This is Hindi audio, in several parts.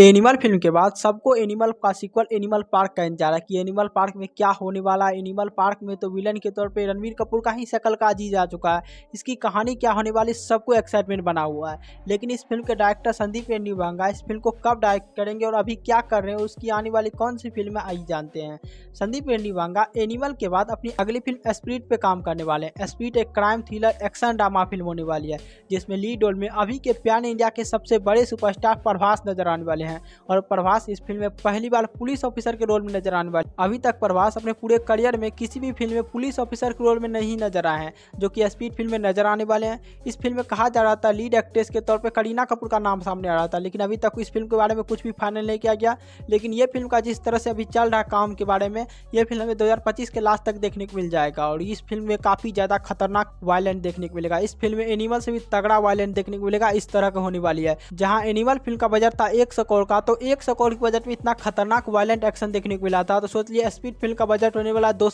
एनिमल फिल्म के बाद सबको एनिमल का सिक्वल एनिमल पार्क का इंतजार है कि एनिमल पार्क में क्या होने वाला है एनिमल पार्क में तो विलन के तौर पे रणवीर कपूर का ही शकल का अजीज आ चुका है इसकी कहानी क्या होने वाली सबको एक्साइटमेंट बना हुआ है लेकिन इस फिल्म के डायरेक्टर संदीप एंडी वांगा इस फिल्म को कब डायरेक्ट करेंगे और अभी क्या कर रहे हैं उसकी आने वाली कौन सी फिल्म है आई जानते हैं संदीप एंडी भांगा एनिमल के बाद अपनी अगली फिल्म स्प्रीट पर काम करने वाले हैं स्प्रीट एक crime thriller action drama film होने वाली है जिसमें लीड रोल में अभी के प्यान इंडिया के सबसे बड़े सुपरस्टार प्रभास नजर आने वाले वाले हैं और प्रभास इस फिल्म में पहली बार पुलिस ऑफिसर के रोल में नजर आने वाले अभी तक प्रभास अपने पूरे करियर में किसी भी फिल्म में पुलिस ऑफिसर के रोल में नहीं नजर आए हैं जो कि स्पीड फिल्म में नजर आने वाले हैं इस फिल्म में कहा जा रहा था लीड एक्ट्रेस के तौर पर करीना कपूर का नाम सामने आ रहा था लेकिन अभी तक इस फिल्म के बारे में कुछ भी फाइनल नहीं किया गया लेकिन ये फिल्म का जिस तरह से अभी चल रहा काम के बारे में यह फिल्म हमें दो के लास्ट तक देखने को मिल जाएगा और इस फिल्म में काफ़ी ज़्यादा खतरनाक वायलेंट देखने को मिलेगा इस फिल्म में एनिमल से भी तगड़ा वायलेंट देखने को मिलेगा इस तरह का होने वाली है जहाँ एनिमल फिल्म का बजट था एक करोड़ का तो एक सौ करोड़ के बजट में इतना खतरनाक वायलेंट एक्शन देखने को मिला था तो सोच लिया स्पीड फिल्म का बजट होने वाला है दो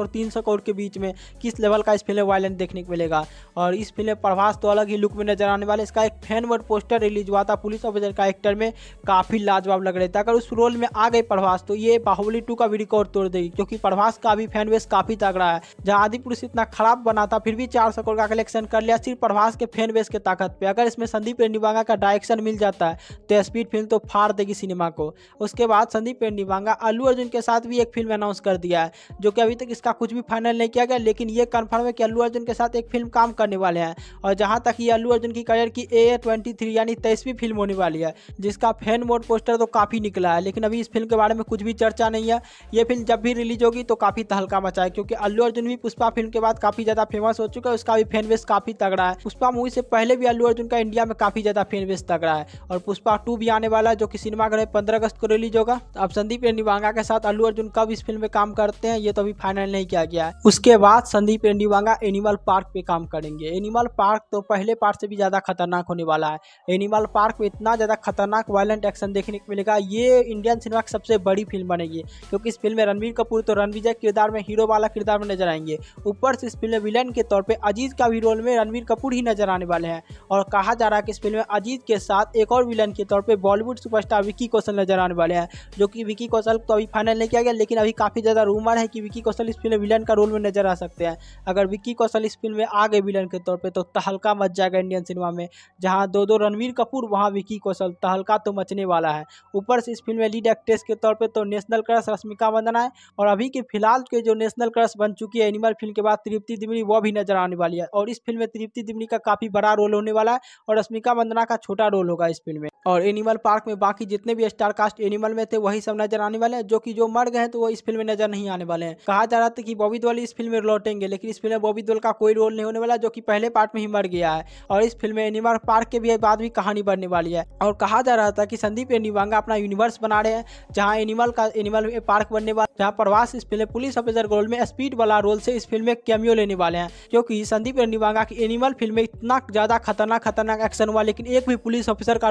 और तीन करोड़ के बीच में किस लेवल का इस फिल्म में वायलेंट देखने को मिलेगा और इस फिल्म में प्रभास तो अलग ही लुक में नजर आने वाले इसका एक फैन वर्ड पोस्टर रिलीज हुआ था पुलिस ऑफिसर का एक्टर में काफ़ी लाजवाब लग रहे थे अगर उस रोल में आ गए प्रभास तो ये बाहुबली टू का भी रिकॉर्ड तोड़ देगी क्योंकि प्रभास का भी फैन बेस काफ़ी तगड़ा है जहाँ आदि पुरुष इतना खराब बना था फिर भी चार सौ करोड़ का कलेक्शन कर लिया सिर्फ प्रभास के फैन बेस के ताकत पर अगर इसमें संदीप रेणीवांगा का डायरेक्शन मिल जाता है तो स्पीड फिल्म तो तो फाड़ देगी सिनेमा को उसके बाद संदीप निवांगा अल्लू अर्जुन के साथ भी एक फिल्म अनाउंस कर दिया है जो कि अभी तक इसका कुछ भी फाइनल नहीं किया गया लेकिन ये कन्फर्म है कि अल्लू अर्जुन के साथ एक फिल्म काम करने वाले हैं और जहाँ तक ये अल्लू अर्जुन की करियर की ए ट्वेंटी थ्री यानी तेईसवीं फिल्म होने वाली है जिसका फैन मोड पोस्टर तो काफ़ी निकला है लेकिन अभी इस फिल्म के बारे में कुछ भी चर्चा नहीं है ये फिल्म जब भी रिलीज होगी तो काफ़ी तहलका मचाए क्योंकि अल्लू अर्जुन भी पुष्पा फिल्म के बाद काफ़ी ज़्यादा फेमस हो चुका है उसका भी फैन बेस काफ़ी तगड़ा है पुष्पा मूवी से पहले भी अल्लू अर्जुन का इंडिया में काफ़ी ज़्यादा फैन बेस तगड़ा है और पुष्पा टू भी आने वाला वाला जो कि सिनेमाघर में पंद्रह अगस्त को रिलीज होगा तो अब संदीप एंडीवांगा के साथ अल्लू अर्जुन कब इस फिल्म में काम करते हैं ये तो अभी फाइनल नहीं किया गया है उसके बाद संदीप एंडीवांगा एनिमल पार्क पे काम करेंगे एनिमल पार्क तो पहले पार्ट से भी ज़्यादा खतरनाक होने वाला है एनिमल पार्क में इतना ज़्यादा खतरनाक वायलेंट एक्शन देखने को मिलेगा ये इंडियन सिनेमा की सबसे बड़ी फिल्म बनेगी क्योंकि इस फिल्म में रणवीर कपूर तो रणविजय किरदार में हीरो वाला किरदार में नजर आएंगे ऊपर से इस फिल्म में विलन के तौर पर अजीज का भी रोल में रणवीर कपूर ही नजर आने वाले हैं और कहा जा रहा है कि इस फिल्म में अजीत के साथ एक और विलन के तौर पर Bollywood Bollywood superstar Vicky Kaushal नजर आने वाले हैं जो कि विकी कौशल को अभी फाइनल नहीं किया गया लेकिन अभी काफ़ी ज़्यादा रूमर है कि विकी कौशल इस फिल्म विलन का रोल में नजर आ सकते हैं अगर विकी कौशल इस फिल्म में आ गए विलन के तौर पर तो तहलका मच जाएगा इंडियन सिनेमा में जहाँ दो दो रणवीर कपूर वहाँ विक्की कौशल तहलका तो मचने वाला है ऊपर से इस फिल्म में लीड एक्ट्रेस के तौर पर तो नेशनल क्रश रश्मिका वंदना है और अभी के फिलहाल के जो नेशनल क्रश बन चुकी है एनिमल फिल्म के बाद तृप्ति दिमरी वह भी नजर आने वाली है और इस फिल्म में तृप्ति दिमरी का काफ़ी बड़ा रोल होने वाला है और रश्मिका वंदना का छोटा रोल होगा इस फिल्म में और एनिमल पार्क में बाकी जितने भी स्टार कास्ट एनिमल में थे वही सब नजर आने वाले हैं जो कि जो मर गए तो वो इस फिल्म में नजर नहीं आने वाले हैं कहा जा रहा था कि बॉबी देओल इस फिल्म में लौटेंगे लेकिन इस फिल्म में बॉबी देओल का कोई रोल नहीं होने वाला जो कि पहले पार्ट में ही मर गया है और इस फिल्म में एनिमल पार्क के भी बाद भी कहानी बनने वाली है और कहा जा रहा था कि संदीप एनिवांगा अपना यूनिवर्स बना रहे हैं जहाँ एनिमल का एनिमल पार्क बनने वाला जहाँ प्रवास इस फिल्म पुलिस ऑफिसर रोल में स्पीड वाला रोल से इस फिल्म में कैमियो लेने वाले हैं क्योंकि संदीप एनिवांगा की एनिमल फिल्म में इतना ज्यादा खतरनाक खतरनाक एक्शन हुआ लेकिन एक भी पुलिस ऑफिसर का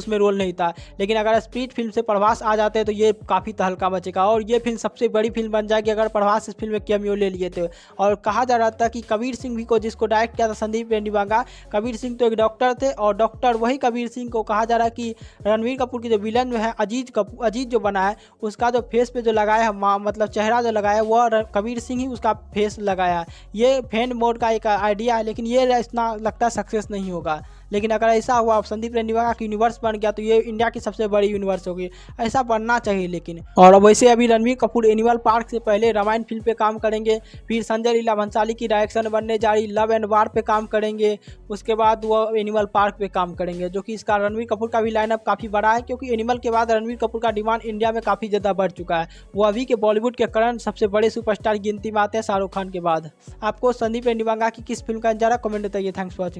उसमें रोल नहीं था जाएगा लेकिन अगर स्पीड फिल्म से प्रभास आ जाते हैं तो ये काफ़ी तहलका तो मचेगा और ये फिल्म सबसे बड़ी फिल्म बन जाएगी अगर प्रभास इस फिल्म में कैमियो ले लिए थे और कहा जा रहा था कि कबीर सिंह भी को जिसको डायरेक्ट किया था संदीप रेंडीवांगा कबीर सिंह तो एक डॉक्टर थे और डॉक्टर वही कबीर सिंह को कहा जा रहा है कि रणवीर कपूर की जो विलन है अजीत कपूर अजीत जो बना है उसका जो फेस पे जो लगाया है मतलब चेहरा जो लगाया वह कबीर सिंह ही उसका फेस लगाया ये फैन मोड का एक आइडिया है लेकिन ये इतना लगता सक्सेस नहीं होगा लेकिन अगर ऐसा हुआ संदीप रेणुका का यूनिवर्स बन गया तो ये इंडिया की सबसे बड़ी यूनिवर्स होगी ऐसा बनना चाहिए लेकिन और वैसे अभी रणवीर कपूर एनिमल पार्क से पहले रामायण फिल्म पे काम करेंगे फिर संजय लीला भंसाली की डायरेक्शन बनने जा रही लव एंड वार पे काम करेंगे उसके बाद वो एनिमल पार्क पे काम करेंगे जो कि इसका रणवीर कपूर का भी लाइनअप काफ़ी बड़ा है क्योंकि एनिमल के बाद रणवीर कपूर का डिमांड इंडिया में काफ़ी ज़्यादा बढ़ चुका है वो अभी के बॉलीवुड के करंट सबसे बड़े सुपरस्टार गिनती में आते हैं शाहरुख खान के बाद आपको संदीप एंडिवांगा की किस फिल्म का इंतजार कमेंट बताइए थैंक्स फॉर वॉचिंग